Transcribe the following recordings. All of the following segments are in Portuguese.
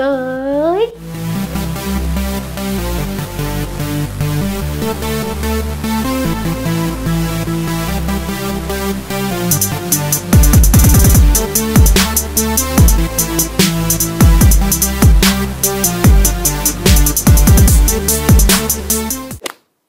Oi.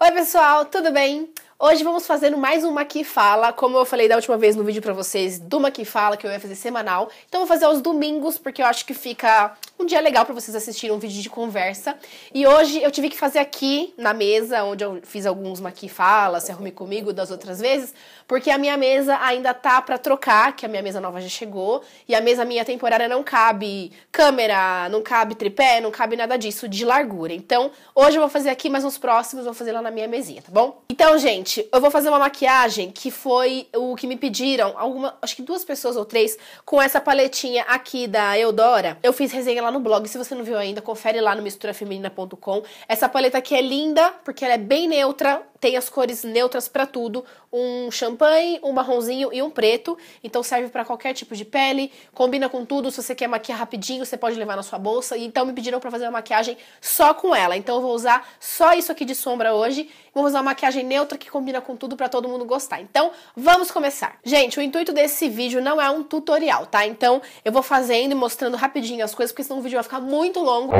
Oi pessoal, tudo bem? Hoje vamos fazendo mais uma que fala, como eu falei da última vez no vídeo para vocês, do uma que fala que eu ia fazer semanal. Então vou fazer aos domingos porque eu acho que fica um dia legal para vocês assistirem um vídeo de conversa. E hoje eu tive que fazer aqui na mesa, onde eu fiz alguns maqui fala, se arrume comigo das outras vezes, porque a minha mesa ainda tá para trocar, que a minha mesa nova já chegou, e a mesa minha temporária não cabe câmera, não cabe tripé, não cabe nada disso de largura. Então, hoje eu vou fazer aqui, mas nos próximos eu vou fazer lá na minha mesinha, tá bom? Então, gente, eu vou fazer uma maquiagem que foi o que me pediram, alguma, acho que duas pessoas ou três, com essa paletinha aqui da Eudora. Eu fiz resenha lá no blog. Se você não viu ainda, confere lá no misturafeminina.com. Essa paleta aqui é linda porque ela é bem neutra, tem as cores neutras para tudo um champanhe, um marronzinho e um preto. Então serve para qualquer tipo de pele, combina com tudo. Se você quer maquiar rapidinho, você pode levar na sua bolsa. Então me pediram para fazer uma maquiagem só com ela. Então eu vou usar só isso aqui de sombra hoje. Vou usar uma maquiagem neutra que combina com tudo para todo mundo gostar. Então vamos começar. Gente, o intuito desse vídeo não é um tutorial, tá? Então eu vou fazendo e mostrando rapidinho as coisas, porque senão o vídeo vai ficar muito longo.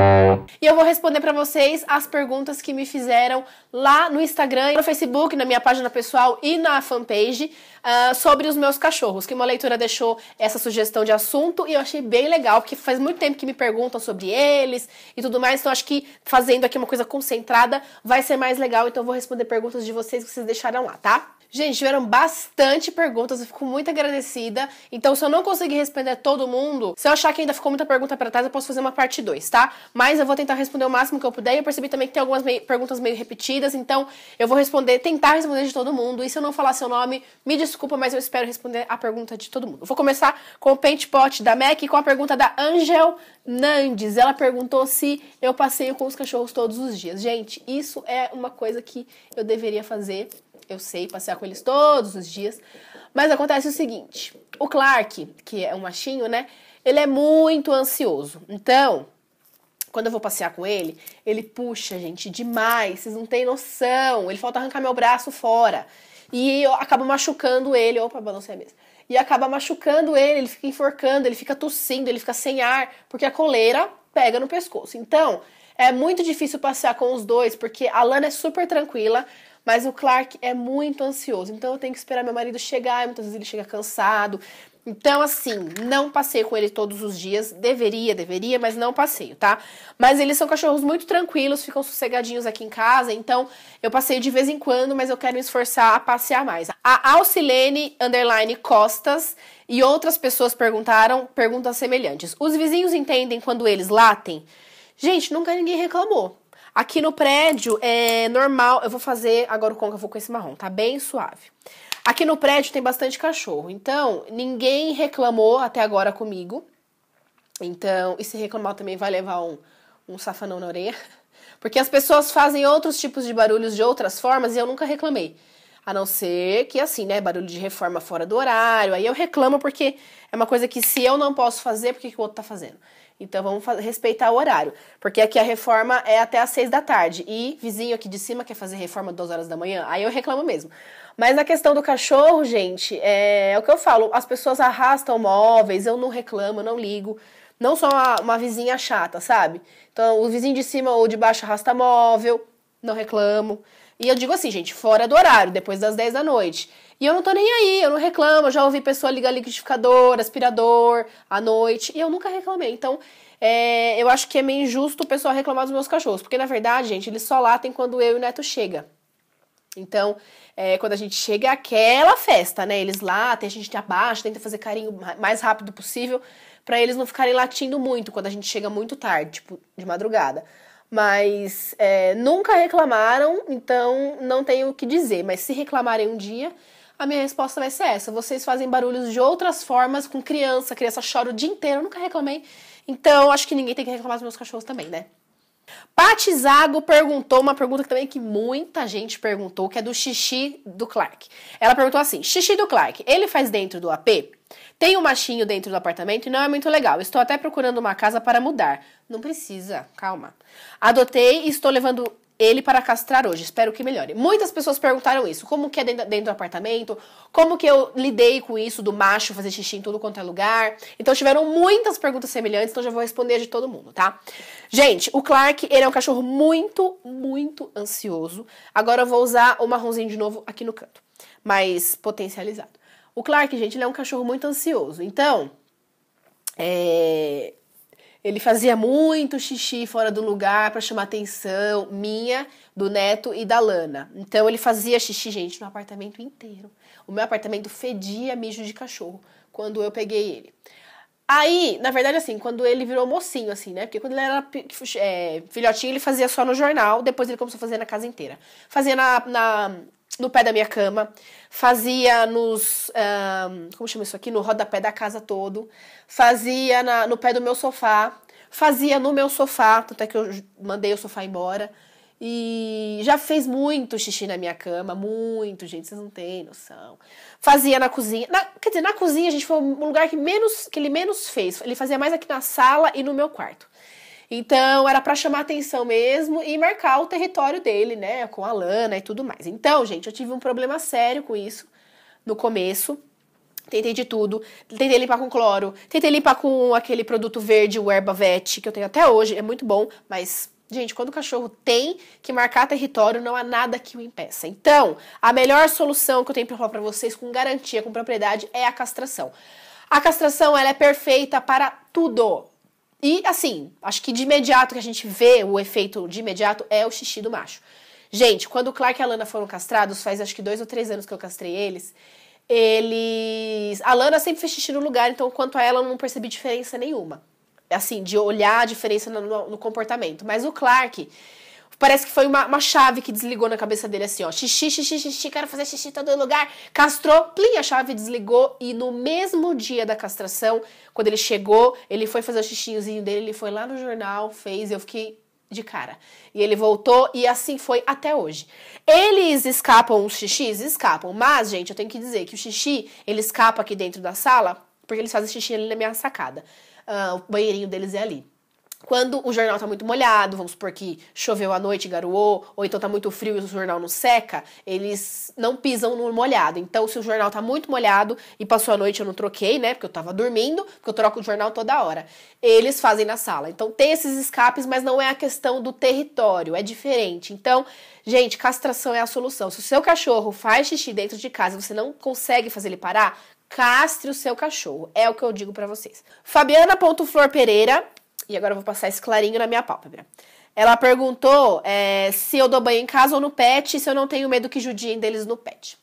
E eu vou responder para vocês as perguntas que me fizeram lá no Instagram, no Facebook, na minha página pessoal e na fanpage uh, sobre os meus cachorros, que uma leitura deixou essa sugestão de assunto e eu achei bem legal, porque faz muito tempo que me perguntam sobre eles e tudo mais, então acho que fazendo aqui uma coisa concentrada vai ser mais legal, então eu vou responder perguntas de vocês que vocês deixaram lá, tá? Gente, tiveram bastante perguntas, eu fico muito agradecida. Então, se eu não conseguir responder todo mundo, se eu achar que ainda ficou muita pergunta para trás, eu posso fazer uma parte 2, tá? Mas eu vou tentar responder o máximo que eu puder. Eu percebi também que tem algumas perguntas meio repetidas, então eu vou responder, tentar responder de todo mundo. E se eu não falar seu nome, me desculpa, mas eu espero responder a pergunta de todo mundo. Eu vou começar com o Pente Pot da MAC com a pergunta da Angel Nandes. Ela perguntou se eu passeio com os cachorros todos os dias. Gente, isso é uma coisa que eu deveria fazer eu sei passear com eles todos os dias. Mas acontece o seguinte: o Clark, que é um machinho, né? Ele é muito ansioso. Então, quando eu vou passear com ele, ele puxa, gente, demais. Vocês não têm noção. Ele falta arrancar meu braço fora. E eu acabo machucando ele. Opa, balancei a mesa. E acaba machucando ele, ele fica enforcando, ele fica tossindo, ele fica sem ar, porque a coleira pega no pescoço. Então, é muito difícil passear com os dois, porque a Lana é super tranquila, mas o Clark é muito ansioso, então eu tenho que esperar meu marido chegar, muitas vezes ele chega cansado. Então, assim, não passeio com ele todos os dias. Deveria, deveria, mas não passeio, tá? Mas eles são cachorros muito tranquilos, ficam sossegadinhos aqui em casa. Então, eu passeio de vez em quando, mas eu quero me esforçar a passear mais. A Alcilene Underline Costas e outras pessoas perguntaram perguntas semelhantes. Os vizinhos entendem quando eles latem? Gente, nunca ninguém reclamou. Aqui no prédio é normal, eu vou fazer agora o côncavo com esse marrom, tá bem suave. Aqui no prédio tem bastante cachorro, então ninguém reclamou até agora comigo. Então, e se reclamar também vai levar um, um safanão na orelha. Porque as pessoas fazem outros tipos de barulhos de outras formas e eu nunca reclamei. A não ser que, assim, né, barulho de reforma fora do horário. Aí eu reclamo porque é uma coisa que se eu não posso fazer, por que, que o outro tá fazendo? Então vamos respeitar o horário. Porque aqui a reforma é até às seis da tarde. E vizinho aqui de cima quer fazer reforma duas horas da manhã, aí eu reclamo mesmo. Mas na questão do cachorro, gente, é, é o que eu falo: as pessoas arrastam móveis, eu não reclamo, eu não ligo. Não sou uma, uma vizinha chata, sabe? Então o vizinho de cima ou de baixo arrasta móvel, não reclamo. E eu digo assim, gente, fora do horário, depois das 10 da noite. E eu não tô nem aí, eu não reclamo, eu já ouvi pessoa ligar liquidificador, aspirador, à noite, e eu nunca reclamei. Então, é, eu acho que é meio injusto o pessoal reclamar dos meus cachorros, porque na verdade, gente, eles só latem quando eu e o Neto chega. Então, é, quando a gente chega é aquela festa, né? Eles latem, a gente abaixa, tenta fazer carinho mais rápido possível, para eles não ficarem latindo muito quando a gente chega muito tarde, tipo, de madrugada mas é, nunca reclamaram, então não tenho o que dizer. Mas se reclamarem um dia, a minha resposta vai ser essa: vocês fazem barulhos de outras formas com criança, a criança chora o dia inteiro, eu nunca reclamei. Então acho que ninguém tem que reclamar dos meus cachorros também, né? Patizago perguntou uma pergunta que também que muita gente perguntou, que é do xixi do Clark. Ela perguntou assim: xixi do Clark, ele faz dentro do AP? Tem um machinho dentro do apartamento e não é muito legal. Estou até procurando uma casa para mudar. Não precisa, calma. Adotei e estou levando ele para castrar hoje. Espero que melhore. Muitas pessoas perguntaram isso. Como que é dentro, dentro do apartamento? Como que eu lidei com isso do macho fazer xixi em tudo quanto é lugar? Então tiveram muitas perguntas semelhantes, então já vou responder de todo mundo, tá? Gente, o Clark, ele é um cachorro muito, muito ansioso. Agora eu vou usar o marronzinho de novo aqui no canto, mas potencializado. O Clark, gente, ele é um cachorro muito ansioso. Então, é, ele fazia muito xixi fora do lugar para chamar atenção minha, do neto e da Lana. Então ele fazia xixi, gente, no apartamento inteiro. O meu apartamento fedia mijo de cachorro quando eu peguei ele. Aí, na verdade, assim, quando ele virou mocinho, assim, né? Porque quando ele era é, filhotinho, ele fazia só no jornal, depois ele começou a fazer na casa inteira. Fazia na, na no pé da minha cama, fazia nos. Um, como chama isso aqui? No rodapé da casa todo, fazia na, no pé do meu sofá, fazia no meu sofá, até que eu mandei o sofá embora. E já fez muito xixi na minha cama, muito, gente, vocês não têm noção. Fazia na cozinha. Na, quer dizer, na cozinha, a gente foi um lugar que menos que ele menos fez. Ele fazia mais aqui na sala e no meu quarto. Então, era para chamar atenção mesmo e marcar o território dele, né, com a lana e tudo mais. Então, gente, eu tive um problema sério com isso no começo. Tentei de tudo. Tentei limpar com cloro. Tentei limpar com aquele produto verde, o Herbavete, que eu tenho até hoje. É muito bom, mas Gente, quando o cachorro tem que marcar território, não há nada que o impeça. Então, a melhor solução que eu tenho para falar para vocês com garantia, com propriedade, é a castração. A castração ela é perfeita para tudo. E assim, acho que de imediato que a gente vê o efeito de imediato é o xixi do macho. Gente, quando o Clark e a Lana foram castrados, faz acho que dois ou três anos que eu castrei eles, eles. A Lana sempre fez xixi no lugar, então quanto a ela eu não percebi diferença nenhuma. Assim, de olhar a diferença no, no comportamento. Mas o Clark Parece que foi uma, uma chave que desligou na cabeça dele, assim, ó. Xixi, xixi, xixi, quero fazer xixi em todo lugar. Castrou, plim, a chave desligou. E no mesmo dia da castração, quando ele chegou, ele foi fazer o xixinhozinho dele, ele foi lá no jornal, fez, eu fiquei de cara. E ele voltou e assim foi até hoje. Eles escapam os xixis? Escapam. Mas, gente, eu tenho que dizer que o xixi, ele escapa aqui dentro da sala porque eles fazem xixi ali na minha sacada. Uh, o banheirinho deles é ali. Quando o jornal está muito molhado, vamos supor que choveu à noite, garoou, ou então está muito frio e o jornal não seca, eles não pisam no molhado. Então, se o jornal está muito molhado e passou a noite eu não troquei, né? Porque eu estava dormindo, porque eu troco o jornal toda hora. Eles fazem na sala. Então, tem esses escapes, mas não é a questão do território, é diferente. Então, gente, castração é a solução. Se o seu cachorro faz xixi dentro de casa e você não consegue fazer ele parar, castre o seu cachorro. É o que eu digo para vocês. Fabiana Flor Pereira, e agora eu vou passar esse clarinho na minha pálpebra. Ela perguntou é, se eu dou banho em casa ou no pet, se eu não tenho medo que judiem deles no pet.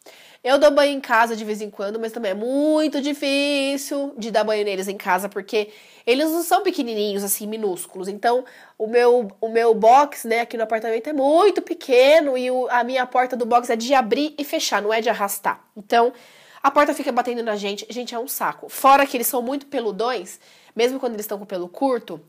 Eu dou banho em casa de vez em quando, mas também é muito difícil de dar banho neles em casa, porque eles não são pequenininhos, assim, minúsculos. Então, o meu, o meu box, né, aqui no apartamento é muito pequeno e o, a minha porta do box é de abrir e fechar, não é de arrastar. Então, a porta fica batendo na gente. Gente, é um saco. Fora que eles são muito peludões, mesmo quando eles estão com pelo curto,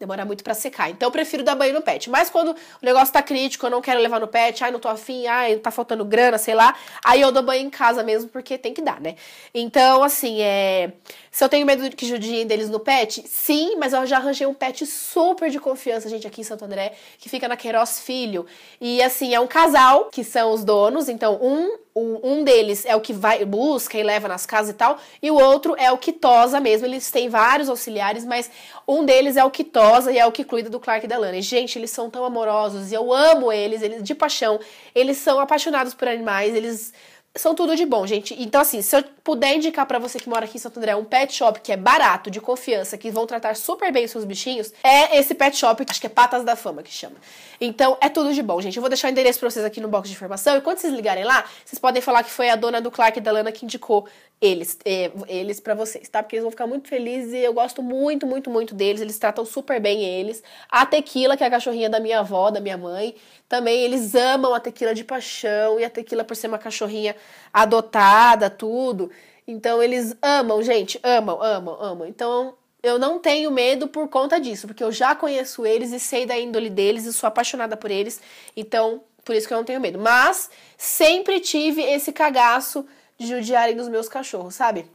demora muito para secar. Então eu prefiro dar banho no pet. Mas quando o negócio tá crítico, eu não quero levar no pet, ai, não tô afim, ai, tá faltando grana, sei lá, aí eu dou banho em casa mesmo, porque tem que dar, né? Então, assim, é. Se eu tenho medo de que judiem deles no pet, sim, mas eu já arranjei um pet super de confiança, gente, aqui em Santo André, que fica na Queiroz Filho. E assim, é um casal que são os donos, então um um deles é o que vai busca e leva nas casas e tal, e o outro é o que tosa mesmo. Eles têm vários auxiliares, mas um deles é o que tosa e é o que cuida do Clark e da Lana. gente, eles são tão amorosos e eu amo eles, eles de paixão. Eles são apaixonados por animais, eles são tudo de bom, gente. Então, assim, se eu puder indicar para você que mora aqui em Santo André um pet shop que é barato, de confiança, que vão tratar super bem os seus bichinhos, é esse pet shop, acho que é Patas da Fama que chama. Então, é tudo de bom, gente. Eu vou deixar o endereço pra vocês aqui no box de informação. E quando vocês ligarem lá, vocês podem falar que foi a dona do Clark e da Lana que indicou eles, é, eles para vocês, tá? Porque eles vão ficar muito felizes e eu gosto muito, muito, muito deles. Eles tratam super bem eles. A Tequila, que é a cachorrinha da minha avó, da minha mãe, também eles amam a tequila de paixão e a tequila por ser uma cachorrinha adotada, tudo. Então eles amam, gente, amam, amam, amam. Então eu não tenho medo por conta disso, porque eu já conheço eles e sei da índole deles e sou apaixonada por eles. Então, por isso que eu não tenho medo. Mas sempre tive esse cagaço de judiarem dos meus cachorros, sabe?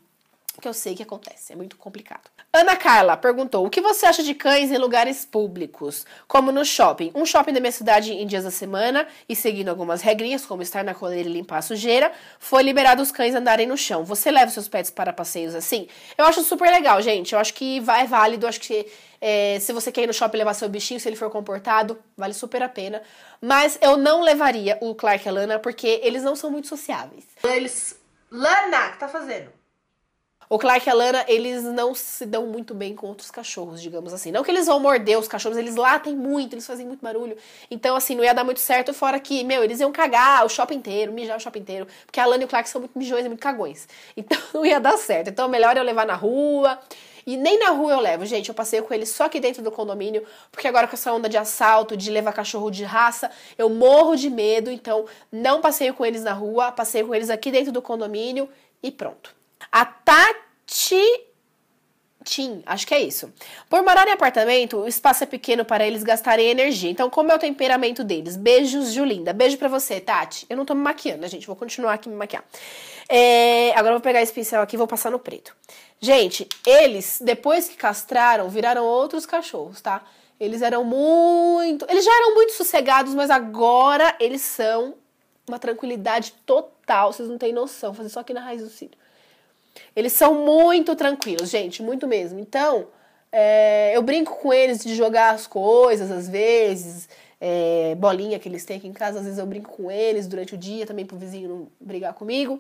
Que eu sei que acontece, é muito complicado. Ana Carla perguntou: o que você acha de cães em lugares públicos, como no shopping? Um shopping da minha cidade em dias da semana e seguindo algumas regrinhas, como estar na coleira e limpar a sujeira, foi liberado os cães andarem no chão. Você leva seus pets para passeios assim? Eu acho super legal, gente. Eu acho que vai é válido. Eu acho que é, se você quer ir no shopping levar seu bichinho, se ele for comportado, vale super a pena. Mas eu não levaria o Clark e a Lana porque eles não são muito sociáveis. Eles. Lana, o que tá fazendo? O Clark e a Lana, eles não se dão muito bem com outros cachorros, digamos assim. Não que eles vão morder os cachorros, eles latem muito, eles fazem muito barulho. Então, assim, não ia dar muito certo, fora que, meu, eles iam cagar o shopping inteiro, mijar o shopping inteiro. Porque a Lana e o Clark são muito mijões e muito cagões. Então, não ia dar certo. Então, melhor eu levar na rua. E nem na rua eu levo, gente. Eu passeio com eles só aqui dentro do condomínio, porque agora com essa onda de assalto, de levar cachorro de raça, eu morro de medo. Então, não passeio com eles na rua, passeio com eles aqui dentro do condomínio e pronto. A Tati Tim, acho que é isso. Por morar em apartamento, o espaço é pequeno para eles gastarem energia. Então, como é o temperamento deles? Beijos, Julinda. Beijo para você, Tati. Eu não tô me maquiando, gente. Vou continuar aqui me maquiar. É, agora eu vou pegar esse pincel aqui e vou passar no preto. Gente, eles, depois que castraram, viraram outros cachorros, tá? Eles eram muito. Eles já eram muito sossegados, mas agora eles são uma tranquilidade total. Vocês não têm noção. Vou fazer só aqui na raiz do cílio. Eles são muito tranquilos, gente, muito mesmo. Então, é, eu brinco com eles de jogar as coisas às vezes, é, bolinha que eles têm aqui em casa, às vezes eu brinco com eles durante o dia também pro vizinho não brigar comigo.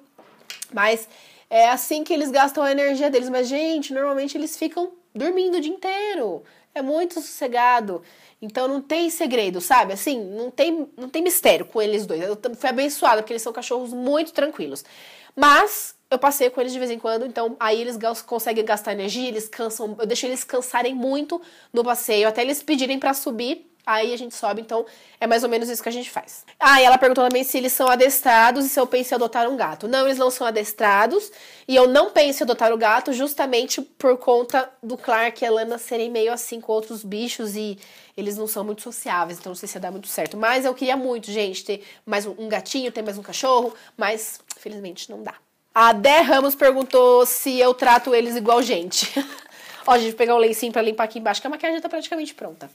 Mas é assim que eles gastam a energia deles. Mas, gente, normalmente eles ficam dormindo o dia inteiro. É muito sossegado. Então não tem segredo, sabe? Assim, não tem, não tem mistério com eles dois. Eu fui abençoada porque eles são cachorros muito tranquilos. Mas eu passeio com eles de vez em quando, então aí eles conseguem gastar energia, eles cansam, eu deixo eles cansarem muito no passeio, até eles pedirem para subir, aí a gente sobe, então é mais ou menos isso que a gente faz. Ah, e ela perguntou também se eles são adestrados e se eu penso em adotar um gato. Não, eles não são adestrados, e eu não penso em adotar o gato justamente por conta do Clark e a Lana serem meio assim com outros bichos e eles não são muito sociáveis, então não sei se ia dar muito certo. Mas eu queria muito, gente, ter mais um gatinho, ter mais um cachorro, mas felizmente não dá. A Dé Ramos perguntou se eu trato eles igual gente. Ó, a gente pegar o lencinho pra limpar aqui embaixo, que a maquiagem tá praticamente pronta.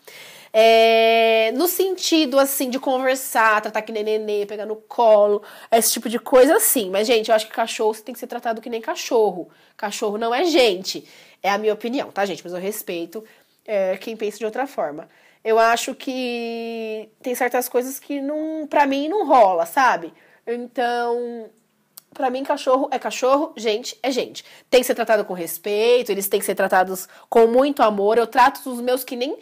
É, no sentido, assim, de conversar, tratar que nem nenê, pegar no colo, esse tipo de coisa, assim. Mas, gente, eu acho que cachorro tem que ser tratado que nem cachorro. Cachorro não é gente. É a minha opinião, tá, gente? Mas eu respeito é, quem pensa de outra forma. Eu acho que tem certas coisas que não, pra mim não rola, sabe? Então, para mim, cachorro é cachorro, gente é gente. Tem que ser tratado com respeito, eles têm que ser tratados com muito amor. Eu trato os meus que nem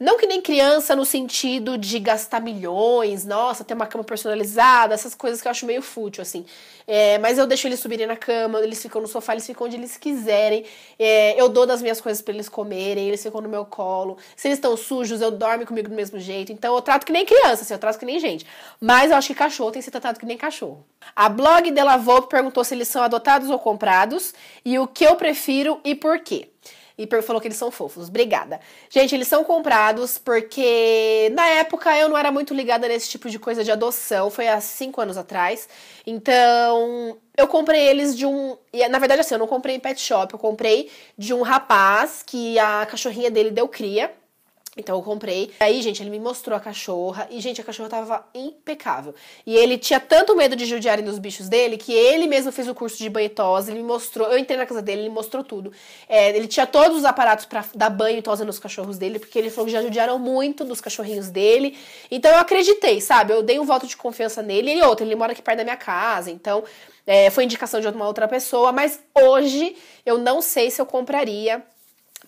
não que nem criança no sentido de gastar milhões, nossa, ter uma cama personalizada, essas coisas que eu acho meio fútil, assim. É, mas eu deixo eles subirem na cama, eles ficam no sofá, eles ficam onde eles quiserem. É, eu dou das minhas coisas para eles comerem, eles ficam no meu colo. Se eles estão sujos, eu dorme comigo do mesmo jeito. Então eu trato que nem criança, assim, eu trato que nem gente. Mas eu acho que cachorro tem que ser tratado que nem cachorro. A blog dela Volpe perguntou se eles são adotados ou comprados e o que eu prefiro e por quê e falou que eles são fofos. Obrigada. Gente, eles são comprados porque na época eu não era muito ligada nesse tipo de coisa de adoção, foi há cinco anos atrás. Então, eu comprei eles de um. Na verdade, assim, eu não comprei em pet shop, eu comprei de um rapaz que a cachorrinha dele deu cria. Então eu comprei. Aí, gente, ele me mostrou a cachorra. E, gente, a cachorra tava impecável. E ele tinha tanto medo de judiarem dos bichos dele que ele mesmo fez o curso de banho Ele me mostrou. Eu entrei na casa dele, ele mostrou tudo. É, ele tinha todos os aparatos para dar banho e tosa nos cachorros dele, porque ele falou que já judiaram muito dos cachorrinhos dele. Então eu acreditei, sabe? Eu dei um voto de confiança nele. E outro, ele mora aqui perto da minha casa. Então é, foi indicação de uma outra pessoa. Mas hoje eu não sei se eu compraria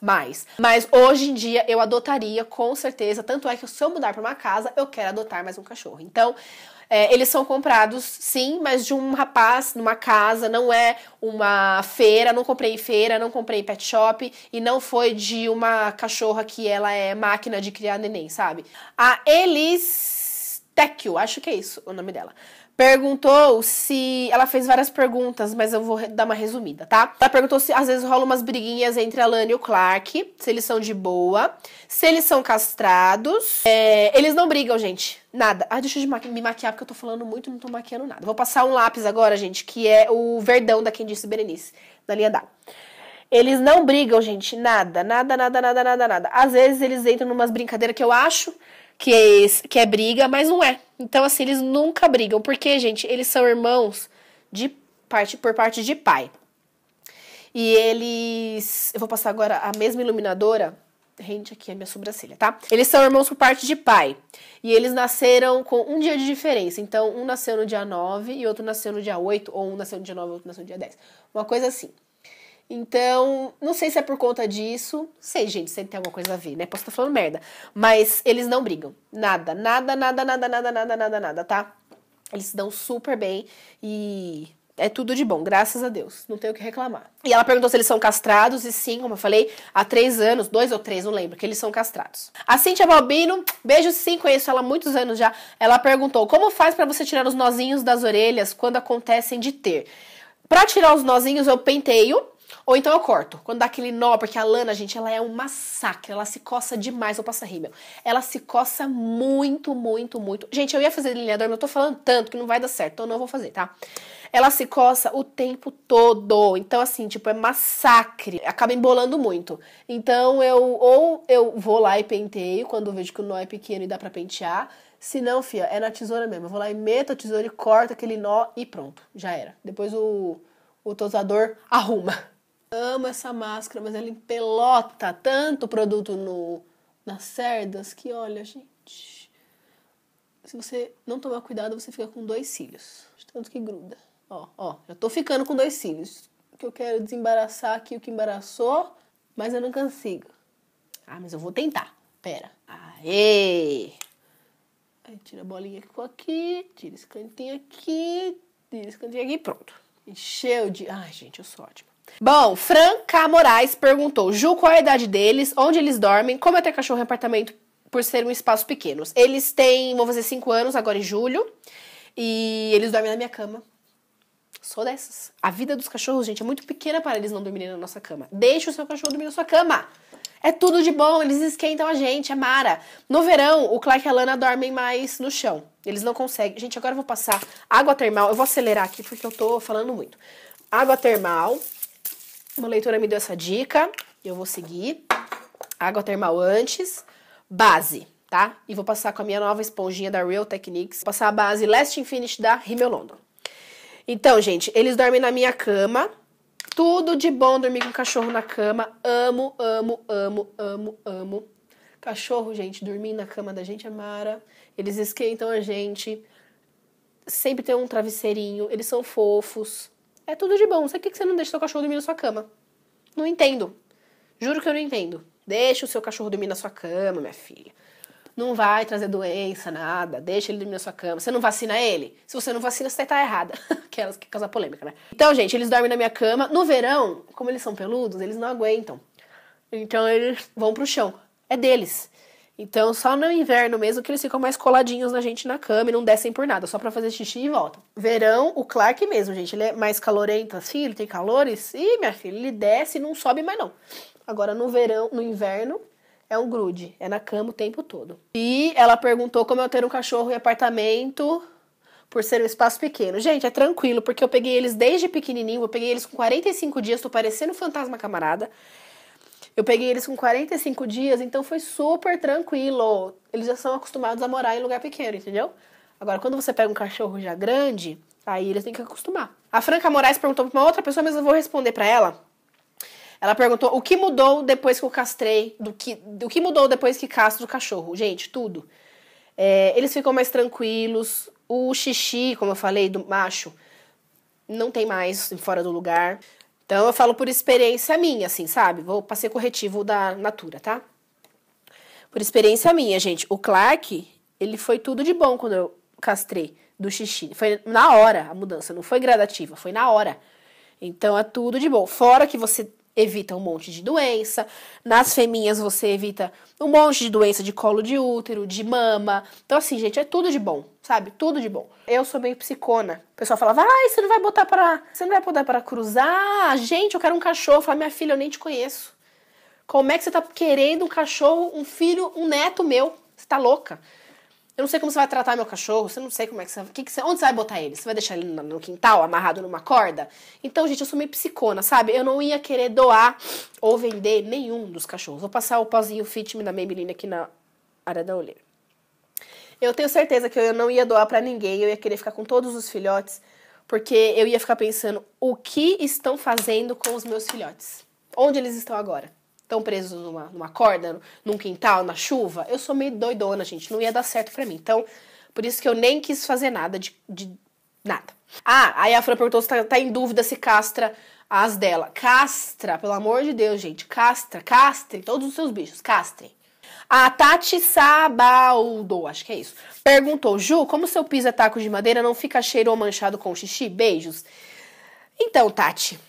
mais. Mas hoje em dia eu adotaria com certeza, tanto é que se eu mudar para uma casa, eu quero adotar mais um cachorro. Então, é, eles são comprados, sim, mas de um rapaz numa casa, não é uma feira, não comprei feira, não comprei pet shop e não foi de uma cachorra que ela é máquina de criar neném, sabe? A Elis Tecchio, acho que é isso o nome dela perguntou se. Ela fez várias perguntas, mas eu vou dar uma resumida, tá? Ela perguntou se às vezes rolam umas briguinhas entre a Lana e o Clark, se eles são de boa, se eles são castrados. É, eles não brigam, gente. Nada. Ah, deixa eu me maquiar porque eu tô falando muito, e não tô maquiando nada. Vou passar um lápis agora, gente, que é o verdão da quem disse Berenice, da linha da. Eles não brigam, gente, nada, nada, nada, nada, nada, nada. Às vezes eles entram numas brincadeiras que eu acho que é, que é briga, mas não é. Então, assim, eles nunca brigam. Porque, gente, eles são irmãos de parte por parte de pai. E eles. Eu vou passar agora a mesma iluminadora. Rende aqui a minha sobrancelha, tá? Eles são irmãos por parte de pai. E eles nasceram com um dia de diferença. Então, um nasceu no dia 9 e outro nasceu no dia 8, ou um nasceu no dia 9 e outro nasceu no dia 10. Uma coisa assim. Então, não sei se é por conta disso. Sei, gente, se tem alguma coisa a ver, né? Posso estar falando merda. Mas eles não brigam. Nada, nada, nada, nada, nada, nada, nada, nada, tá? Eles se dão super bem e é tudo de bom, graças a Deus. Não tenho o que reclamar. E ela perguntou se eles são castrados, e sim, como eu falei, há três anos, dois ou três, não lembro, que eles são castrados. A Cintia Balbino, beijo sim, conheço ela há muitos anos já. Ela perguntou: como faz para você tirar os nozinhos das orelhas quando acontecem de ter? Pra tirar os nozinhos, eu penteio ou então eu corto, quando dá aquele nó, porque a lana, gente, ela é um massacre, ela se coça demais ao passar rímel. Ela se coça muito, muito, muito. Gente, eu ia fazer delineador, mas eu tô falando tanto que não vai dar certo, então eu não vou fazer, tá? Ela se coça o tempo todo, então assim, tipo, é massacre, acaba embolando muito. Então eu, ou eu vou lá e penteio, quando vejo que o nó é pequeno e dá pra pentear, se não, fia, é na tesoura mesmo. Eu vou lá e meto a tesoura e corto aquele nó e pronto, já era. Depois o, o tosador arruma amo essa máscara, mas ela empelota tanto produto no, nas cerdas que, olha, gente. Se você não tomar cuidado, você fica com dois cílios. tanto que gruda. Ó, ó, já tô ficando com dois cílios. Que eu quero desembaraçar aqui o que embaraçou, mas eu não consigo. Ah, mas eu vou tentar. Pera. Aê! Aí tira a bolinha que ficou aqui, tira esse cantinho aqui, tira esse cantinho aqui e pronto. Encheu de. Ai, gente, eu sou ótima. Bom, Franca Moraes perguntou: Ju, qual é a idade deles? Onde eles dormem? Como é ter cachorro em apartamento por ser um espaço pequeno? Eles têm, vou fazer 5 anos agora em julho. E eles dormem na minha cama. Sou dessas. A vida dos cachorros, gente, é muito pequena para eles não dormirem na nossa cama. Deixa o seu cachorro dormir na sua cama. É tudo de bom, eles esquentam a gente, é mara. No verão, o Clark e a Lana dormem mais no chão. Eles não conseguem. Gente, agora eu vou passar água termal. Eu vou acelerar aqui porque eu tô falando muito. Água termal uma leitora me deu essa dica, eu vou seguir. Água termal antes, base, tá? E vou passar com a minha nova esponjinha da Real Techniques, passar a base Last Finish da Rimmel London. Então, gente, eles dormem na minha cama. Tudo de bom dormir com o cachorro na cama. Amo, amo, amo, amo, amo. Cachorro, gente, dormir na cama da gente é mara. Eles esquentam a gente. Sempre tem um travesseirinho. Eles são fofos. É tudo de bom. Você que você não deixa seu cachorro dormir na sua cama? Não entendo. Juro que eu não entendo. Deixa o seu cachorro dormir na sua cama, minha filha. Não vai trazer doença, nada. Deixa ele dormir na sua cama. Você não vacina ele? Se você não vacina, você tá errada. Aquelas que causam polêmica, né? Então, gente, eles dormem na minha cama. No verão, como eles são peludos, eles não aguentam. Então, eles vão pro chão. É deles. Então, só no inverno mesmo que eles ficam mais coladinhos na gente na cama e não descem por nada, só para fazer xixi e volta. Verão, o Clark mesmo, gente, ele é mais calorento assim, ele tem calores. E minha filha, ele desce e não sobe mais não. Agora no verão, no inverno, é um grude, é na cama o tempo todo. E ela perguntou como eu ter um cachorro em apartamento por ser um espaço pequeno. Gente, é tranquilo, porque eu peguei eles desde pequenininho, eu peguei eles com 45 dias, tô parecendo um fantasma camarada. Eu peguei eles com 45 dias, então foi super tranquilo. Eles já são acostumados a morar em lugar pequeno, entendeu? Agora, quando você pega um cachorro já grande, aí eles têm que acostumar. A Franca Moraes perguntou pra uma outra pessoa, mas eu vou responder para ela. Ela perguntou o que mudou depois que eu castrei, do que, do que mudou depois que castro o cachorro. Gente, tudo. É, eles ficam mais tranquilos. O xixi, como eu falei, do macho, não tem mais fora do lugar. Então eu falo por experiência minha, assim, sabe? Vou passei corretivo da Natura, tá? Por experiência minha, gente, o Clark, ele foi tudo de bom quando eu castrei do xixi. Foi na hora a mudança, não foi gradativa, foi na hora. Então é tudo de bom. Fora que você evita um monte de doença. Nas feminhas você evita um monte de doença de colo de útero, de mama. Então, assim, gente, é tudo de bom sabe? Tudo de bom. Eu sou meio psicona. O pessoal falava, ai, você não vai botar para, você não vai botar para cruzar. Gente, eu quero um cachorro. Eu minha filha, eu nem te conheço. Como é que você tá querendo um cachorro, um filho, um neto meu? Você tá louca? Eu não sei como você vai tratar meu cachorro, você não sei como é que você, que que você onde você vai botar ele? Você vai deixar ele no quintal, amarrado numa corda? Então, gente, eu sou meio psicona, sabe? Eu não ia querer doar ou vender nenhum dos cachorros. Vou passar o pozinho fit me da Maybelline aqui na área da olheira. Eu tenho certeza que eu não ia doar para ninguém, eu ia querer ficar com todos os filhotes, porque eu ia ficar pensando o que estão fazendo com os meus filhotes? Onde eles estão agora? Estão presos numa, numa corda, num quintal, na chuva? Eu sou meio doidona, gente, não ia dar certo para mim. Então, por isso que eu nem quis fazer nada de, de nada. Ah, aí a Fran perguntou se tá, tá em dúvida se castra as dela. Castra, pelo amor de Deus, gente. Castra, castre todos os seus bichos, castrem. A Tati Sabaldo, acho que é isso, perguntou: Ju, como seu piso é taco de madeira, não fica cheiro ou manchado com xixi? Beijos. Então, Tati,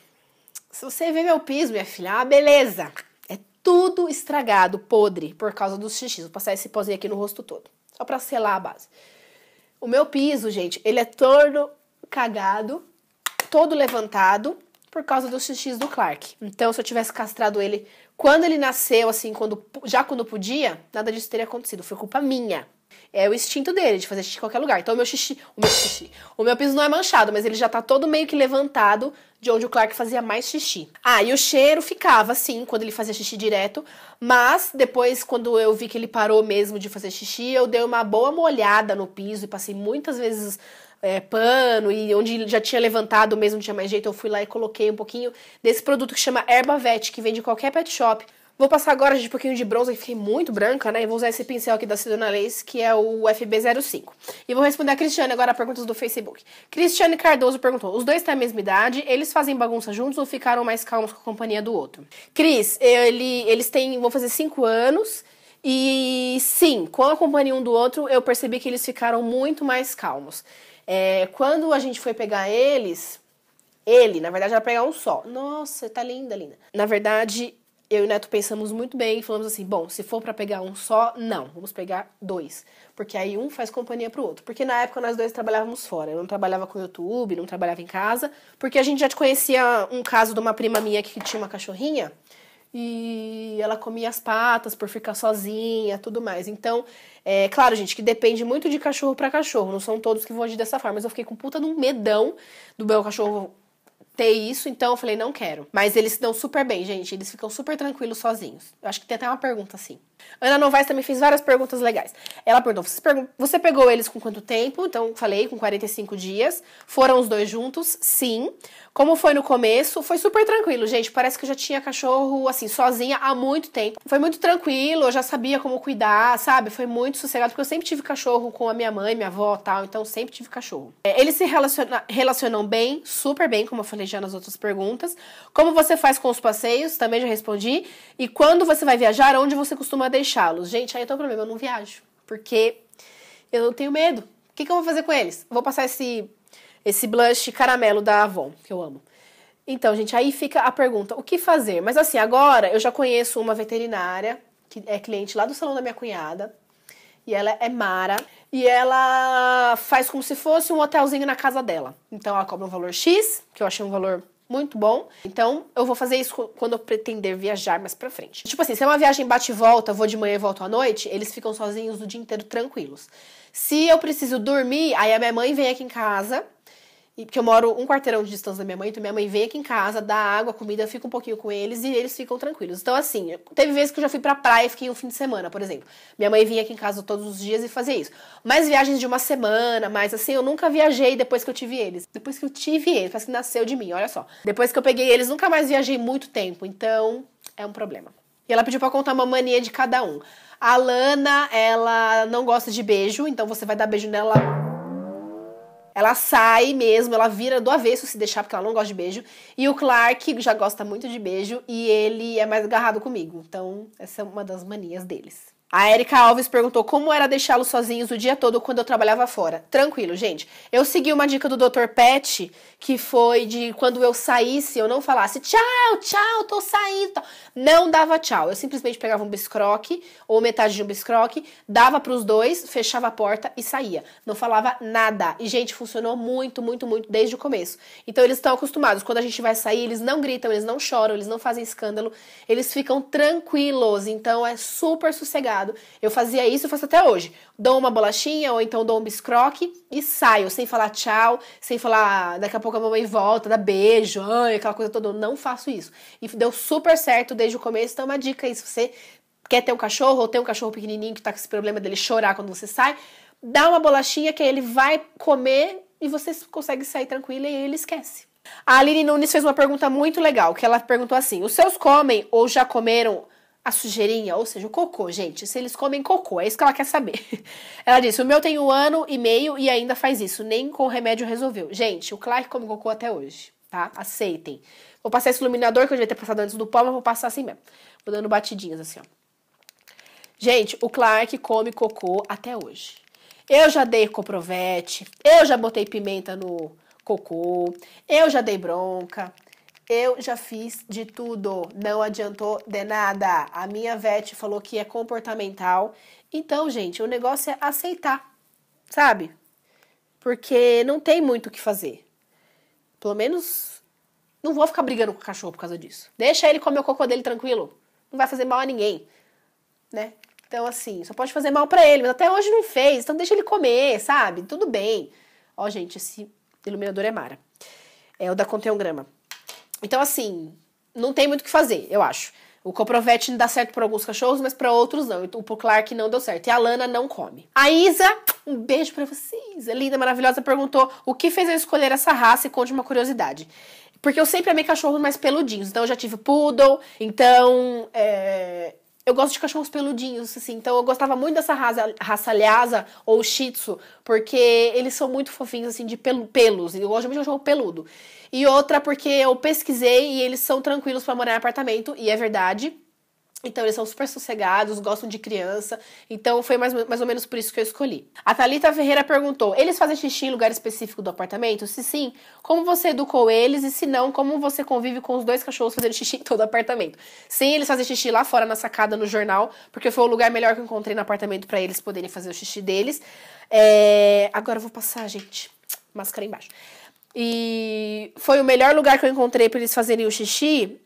se você vê meu piso, minha filha, ah, beleza. É tudo estragado, podre, por causa dos xixis. Vou passar esse pozinho aqui no rosto todo, só pra selar a base. O meu piso, gente, ele é todo cagado, todo levantado por causa dos xixis do Clark. Então, se eu tivesse castrado ele quando ele nasceu, assim, quando já quando podia, nada disso teria acontecido. Foi culpa minha. É o instinto dele de fazer xixi em qualquer lugar. Então, o meu xixi, o meu xixi, o meu piso não é manchado, mas ele já tá todo meio que levantado de onde o Clark fazia mais xixi. Ah, e o cheiro ficava assim quando ele fazia xixi direto, mas depois quando eu vi que ele parou mesmo de fazer xixi, eu dei uma boa molhada no piso e passei muitas vezes é, pano e onde já tinha levantado mesmo, não tinha mais jeito, eu fui lá e coloquei um pouquinho desse produto que chama Herbavet, que vende em qualquer pet shop. Vou passar agora de um pouquinho de bronze, que fiquei muito branca, né? E vou usar esse pincel aqui da Sidona Lace, que é o FB05. E vou responder a Cristiane agora perguntas do Facebook. Cristiane Cardoso perguntou: os dois têm a mesma idade, eles fazem bagunça juntos ou ficaram mais calmos com a companhia do outro? Cris, ele, eles têm. vão fazer 5 anos. E sim, com a companhia um do outro, eu percebi que eles ficaram muito mais calmos. É, quando a gente foi pegar eles, ele, na verdade, era pegar um só. Nossa, tá linda, linda. Na verdade, eu e o Neto pensamos muito bem e falamos assim: bom, se for para pegar um só, não, vamos pegar dois. Porque aí um faz companhia pro outro. Porque na época nós dois trabalhávamos fora. Eu não trabalhava com o YouTube, não trabalhava em casa. Porque a gente já te conhecia um caso de uma prima minha que tinha uma cachorrinha e ela comia as patas por ficar sozinha, tudo mais. Então, é claro, gente, que depende muito de cachorro para cachorro, não são todos que vão agir dessa forma, mas eu fiquei com puta de um medão do meu cachorro ter isso, então eu falei, não quero. Mas eles se dão super bem, gente, eles ficam super tranquilos sozinhos. Eu acho que tem até uma pergunta assim. Ana Novaes também fez várias perguntas legais. Ela perguntou: você, pergun você pegou eles com quanto tempo? Então, falei, com 45 dias. Foram os dois juntos? Sim. Como foi no começo? Foi super tranquilo, gente. Parece que eu já tinha cachorro, assim, sozinha há muito tempo. Foi muito tranquilo, eu já sabia como cuidar, sabe? Foi muito sossegado, porque eu sempre tive cachorro com a minha mãe, minha avó tal. Então, sempre tive cachorro. É, eles se relaciona relacionam bem, super bem, como eu falei já nas outras perguntas. Como você faz com os passeios? Também já respondi. E quando você vai viajar, onde você costuma deixá-los. Gente, aí é o problema, eu não viajo. Porque eu tenho medo. O que, que eu vou fazer com eles? Vou passar esse, esse blush caramelo da Avon, que eu amo. Então, gente, aí fica a pergunta: o que fazer? Mas assim, agora eu já conheço uma veterinária, que é cliente lá do salão da minha cunhada, e ela é Mara, e ela faz como se fosse um hotelzinho na casa dela. Então, ela cobra um valor X, que eu achei um valor muito bom. Então, eu vou fazer isso quando eu pretender viajar mais pra frente. Tipo assim, se é uma viagem bate e volta, vou de manhã e volto à noite, eles ficam sozinhos o dia inteiro tranquilos. Se eu preciso dormir, aí a minha mãe vem aqui em casa porque eu moro um quarteirão de distância da minha mãe, então minha mãe vem aqui em casa, dá água, comida, fica um pouquinho com eles e eles ficam tranquilos. Então, assim, teve vezes que eu já fui pra praia e fiquei um fim de semana, por exemplo. Minha mãe vinha aqui em casa todos os dias e fazia isso. Mas viagens de uma semana, mas assim, eu nunca viajei depois que eu tive eles. Depois que eu tive eles, parece que nasceu de mim, olha só. Depois que eu peguei eles, nunca mais viajei muito tempo, então é um problema. E ela pediu para contar uma mania de cada um. A Lana, ela não gosta de beijo, então você vai dar beijo nela ela sai mesmo, ela vira do avesso se deixar, porque ela não gosta de beijo. E o Clark já gosta muito de beijo e ele é mais agarrado comigo. Então, essa é uma das manias deles. A Erika Alves perguntou como era deixá-los sozinhos o dia todo quando eu trabalhava fora. Tranquilo, gente. Eu segui uma dica do Dr. Pet, que foi de quando eu saísse, eu não falasse tchau, tchau, tô saindo. Não dava tchau. Eu simplesmente pegava um biscroque ou metade de um biscroque, dava para os dois, fechava a porta e saía. Não falava nada. E, gente, funcionou muito, muito, muito desde o começo. Então, eles estão acostumados. Quando a gente vai sair, eles não gritam, eles não choram, eles não fazem escândalo, eles ficam tranquilos. Então, é super sossegado. Eu fazia isso, faço até hoje. Dou uma bolachinha ou então dou um biscroque e saio, sem falar tchau, sem falar daqui a pouco a mamãe volta, dá beijo, ai, aquela coisa toda. Eu não faço isso. E deu super certo desde o começo, então é uma dica aí. Se você quer ter um cachorro ou tem um cachorro pequenininho que tá com esse problema dele chorar quando você sai, dá uma bolachinha que aí ele vai comer e você consegue sair tranquila e ele esquece. A Aline Nunes fez uma pergunta muito legal, que ela perguntou assim: os seus comem ou já comeram a sujeirinha, ou seja, o cocô, gente, se eles comem cocô, é isso que ela quer saber. Ela disse: o meu tem um ano e meio e ainda faz isso, nem com remédio resolveu. Gente, o Clark come cocô até hoje, tá? Aceitem. Vou passar esse iluminador que eu devia ter passado antes do pó, mas vou passar assim mesmo. Vou dando batidinhas assim, ó. Gente, o Clark come cocô até hoje. Eu já dei coprovete, eu já botei pimenta no cocô, eu já dei bronca. Eu já fiz de tudo, não adiantou de nada. A minha vet falou que é comportamental. Então, gente, o negócio é aceitar, sabe? Porque não tem muito o que fazer. Pelo menos não vou ficar brigando com o cachorro por causa disso. Deixa ele comer o cocô dele tranquilo. Não vai fazer mal a ninguém, né? Então, assim, só pode fazer mal para ele, mas até hoje não fez, então deixa ele comer, sabe? Tudo bem. Ó, gente, esse iluminador é Mara. É o da Grama. Então, assim, não tem muito o que fazer, eu acho. O Coprovete dá certo para alguns cachorros, mas para outros não. O Poclar que não deu certo. E a Lana não come. A Isa, um beijo para vocês. É linda, maravilhosa, perguntou o que fez eu escolher essa raça e conte uma curiosidade. Porque eu sempre amei cachorros mais peludinhos. Então, eu já tive poodle. Então, é, eu gosto de cachorros peludinhos, assim. Então eu gostava muito dessa raça, raça lhasa ou shih tzu, porque eles são muito fofinhos, assim, de pelo, pelos. Eu gosto muito de cachorro peludo. E outra porque eu pesquisei e eles são tranquilos para morar em apartamento, e é verdade. Então, eles são super sossegados, gostam de criança. Então, foi mais, mais ou menos por isso que eu escolhi. A Thalita Ferreira perguntou: eles fazem xixi em lugar específico do apartamento? Se sim, como você educou eles? E se não, como você convive com os dois cachorros fazendo xixi em todo o apartamento? Sim, eles fazem xixi lá fora, na sacada, no jornal, porque foi o lugar melhor que eu encontrei no apartamento para eles poderem fazer o xixi deles. É... Agora eu vou passar, gente. Máscara embaixo. E foi o melhor lugar que eu encontrei para eles fazerem o xixi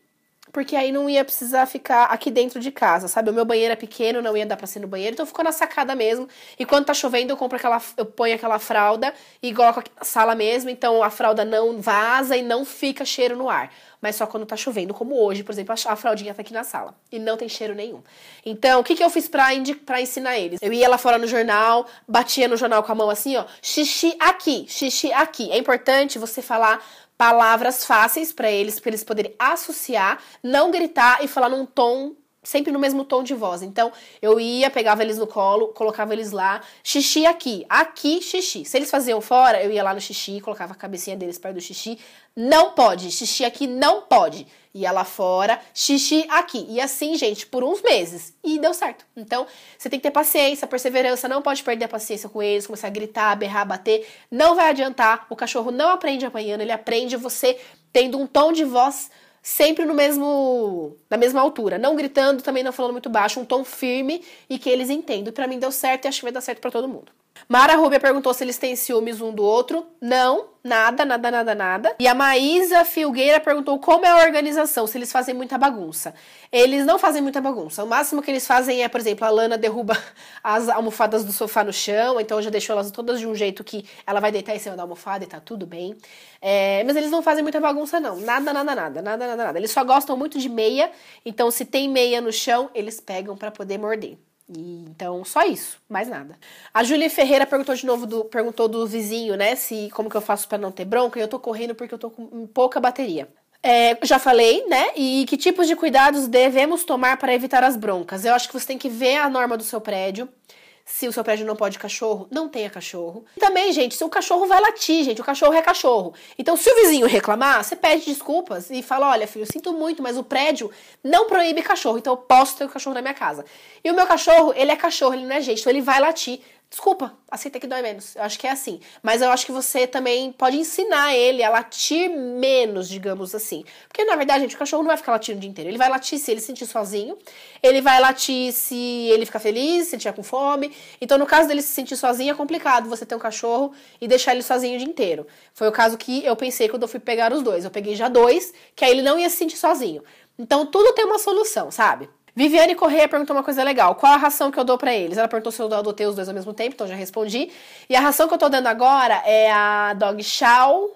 porque aí não ia precisar ficar aqui dentro de casa, sabe? O meu banheiro é pequeno, não ia dar pra ser no banheiro, então ficou na sacada mesmo. E quando tá chovendo, eu compro aquela. Eu ponho aquela fralda e coloco na sala mesmo, então a fralda não vaza e não fica cheiro no ar. Mas só quando tá chovendo, como hoje, por exemplo, a fraldinha tá aqui na sala e não tem cheiro nenhum. Então, o que, que eu fiz pra, pra ensinar eles? Eu ia lá fora no jornal, batia no jornal com a mão assim, ó, xixi aqui, xixi aqui. É importante você falar palavras fáceis para eles, para eles poderem associar, não gritar e falar num tom sempre no mesmo tom de voz. Então, eu ia, pegava eles no colo, colocava eles lá, xixi aqui, aqui xixi. Se eles faziam fora, eu ia lá no xixi, colocava a cabecinha deles perto do xixi. Não pode, xixi aqui não pode. Ia lá fora, xixi aqui. E assim, gente, por uns meses. E deu certo. Então, você tem que ter paciência, perseverança, não pode perder a paciência com eles, começar a gritar, berrar, bater. Não vai adiantar, o cachorro não aprende apanhando, ele aprende você tendo um tom de voz sempre no mesmo na mesma altura, não gritando, também não falando muito baixo, um tom firme e que eles entendam. Para mim deu certo e acho que vai dar certo para todo mundo. Mara Rubia perguntou se eles têm ciúmes um do outro. Não, nada, nada, nada, nada. E a Maísa Filgueira perguntou como é a organização, se eles fazem muita bagunça. Eles não fazem muita bagunça. O máximo que eles fazem é, por exemplo, a Lana derruba as almofadas do sofá no chão, então já deixou elas todas de um jeito que ela vai deitar em cima da almofada e tá tudo bem. É, mas eles não fazem muita bagunça, não. Nada, nada, nada, nada, nada, nada. Eles só gostam muito de meia, então se tem meia no chão, eles pegam para poder morder. E, então, só isso, mais nada. A Júlia Ferreira perguntou de novo do, perguntou do vizinho, né? Se como que eu faço para não ter bronca, e eu tô correndo porque eu tô com pouca bateria. É, já falei, né? E que tipos de cuidados devemos tomar para evitar as broncas? Eu acho que você tem que ver a norma do seu prédio se o seu prédio não pode cachorro, não tenha cachorro. E também, gente, se o cachorro vai latir, gente, o cachorro é cachorro. Então, se o vizinho reclamar, você pede desculpas e fala: olha, filho, sinto muito, mas o prédio não proíbe cachorro, então eu posso ter o um cachorro na minha casa. E o meu cachorro, ele é cachorro, ele não é gente, então ele vai latir. Desculpa, aceita que dói menos. Eu acho que é assim. Mas eu acho que você também pode ensinar ele a latir menos, digamos assim. Porque, na verdade, gente, o cachorro não vai ficar latindo o dia inteiro. Ele vai latir se ele se sentir sozinho. Ele vai latir se ele ficar feliz, se ele tiver com fome. Então, no caso dele se sentir sozinho, é complicado você ter um cachorro e deixar ele sozinho o dia inteiro. Foi o caso que eu pensei quando eu fui pegar os dois. Eu peguei já dois, que aí ele não ia se sentir sozinho. Então, tudo tem uma solução, sabe? Viviane Correia perguntou uma coisa legal. Qual a ração que eu dou para eles? Ela perguntou se eu adotei os dois ao mesmo tempo, então já respondi. E a ração que eu tô dando agora é a Dog Chow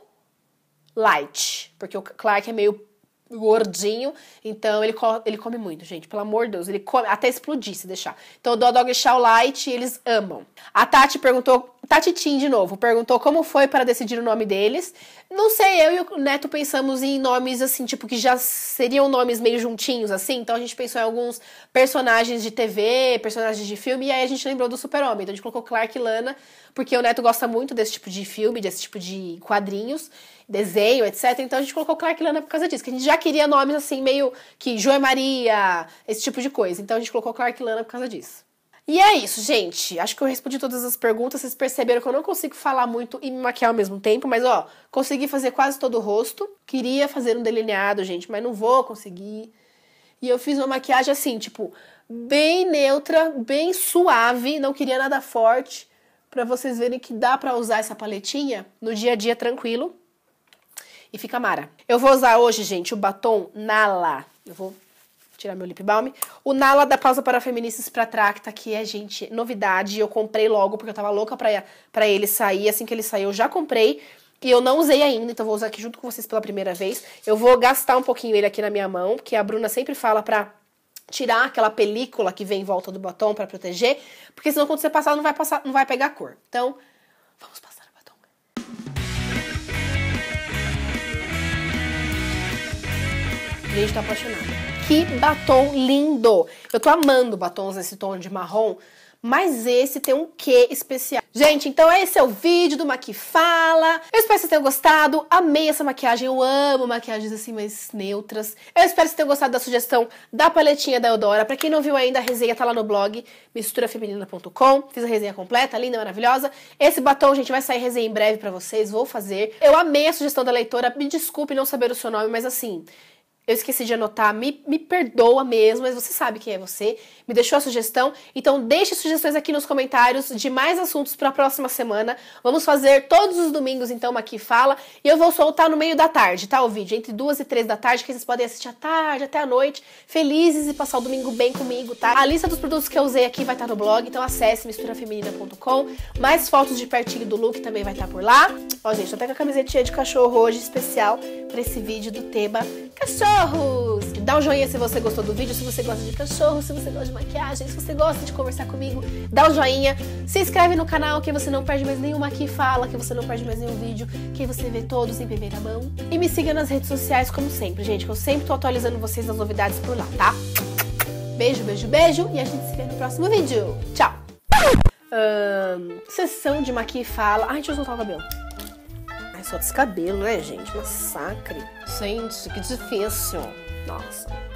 Light, porque o Clark é meio gordinho, então ele, co ele come muito, gente, pelo amor de Deus, ele come até explodir se deixar. Então eu dou a Dog Chow Light e eles amam. A Tati perguntou, Tati Tim de novo, perguntou como foi para decidir o nome deles. Não sei, eu e o Neto pensamos em nomes assim, tipo, que já seriam nomes meio juntinhos, assim, então a gente pensou em alguns personagens de TV, personagens de filme, e aí a gente lembrou do Super-Homem, então a gente colocou Clark e Lana, porque o Neto gosta muito desse tipo de filme, desse tipo de quadrinhos, desenho, etc. Então a gente colocou Clark Lana por causa disso, que a gente já queria nomes assim, meio que Joé Maria, esse tipo de coisa. Então a gente colocou Clark Lana por causa disso. E é isso, gente. Acho que eu respondi todas as perguntas. Vocês perceberam que eu não consigo falar muito e me maquiar ao mesmo tempo, mas ó, consegui fazer quase todo o rosto. Queria fazer um delineado, gente, mas não vou conseguir. E eu fiz uma maquiagem assim, tipo, bem neutra, bem suave, não queria nada forte, para vocês verem que dá para usar essa paletinha no dia a dia tranquilo e fica mara. Eu vou usar hoje, gente, o batom Nala. Eu vou tirar meu lip balm. O Nala da Pausa para Feministas para Tracta, que é, gente, novidade. Eu comprei logo porque eu tava louca pra, pra ele sair. Assim que ele saiu, eu já comprei. E eu não usei ainda, então vou usar aqui junto com vocês pela primeira vez. Eu vou gastar um pouquinho ele aqui na minha mão, porque a Bruna sempre fala pra tirar aquela película que vem em volta do batom para proteger, porque senão quando você passar não vai passar, não vai pegar cor. Então, vamos passar. Gente, tá apaixonada. Que batom lindo! Eu tô amando batons nesse tom de marrom, mas esse tem um quê especial. Gente, então esse é o vídeo do Maqui Fala. Eu espero que vocês tenham gostado. Amei essa maquiagem, eu amo maquiagens assim mais neutras. Eu espero que vocês tenham gostado da sugestão da paletinha da Eudora. Pra quem não viu ainda, a resenha tá lá no blog misturafeminina.com. Fiz a resenha completa, linda, maravilhosa. Esse batom, gente, vai sair resenha em breve pra vocês, vou fazer. Eu amei a sugestão da leitora. Me desculpe não saber o seu nome, mas assim, eu esqueci de anotar, me, me perdoa mesmo, mas você sabe quem é você, me deixou a sugestão. Então deixe sugestões aqui nos comentários de mais assuntos para a próxima semana. Vamos fazer todos os domingos, então, aqui fala. E eu vou soltar no meio da tarde, tá? O vídeo, entre duas e três da tarde, que vocês podem assistir à tarde, até à noite, felizes e passar o domingo bem comigo, tá? A lista dos produtos que eu usei aqui vai estar tá no blog, então acesse misturafeminina.com. Mais fotos de pertinho do look também vai estar tá por lá. Ó, gente, tô até com a camisetinha de cachorro hoje, especial para esse vídeo do tema cachorro cachorros! Dá um joinha se você gostou do vídeo, se você gosta de cachorro, se você gosta de maquiagem, se você gosta de conversar comigo, dá um joinha. Se inscreve no canal que você não perde mais nenhuma aqui fala, que você não perde mais nenhum vídeo, que você vê todos em primeira mão. E me siga nas redes sociais como sempre, gente, que eu sempre tô atualizando vocês nas novidades por lá, tá? Beijo, beijo, beijo e a gente se vê no próximo vídeo. Tchau! Um, sessão de maqui fala. Ai, deixa eu soltar o cabelo. Só descabelo, né, gente? Massacre. Gente, que difícil. Nossa.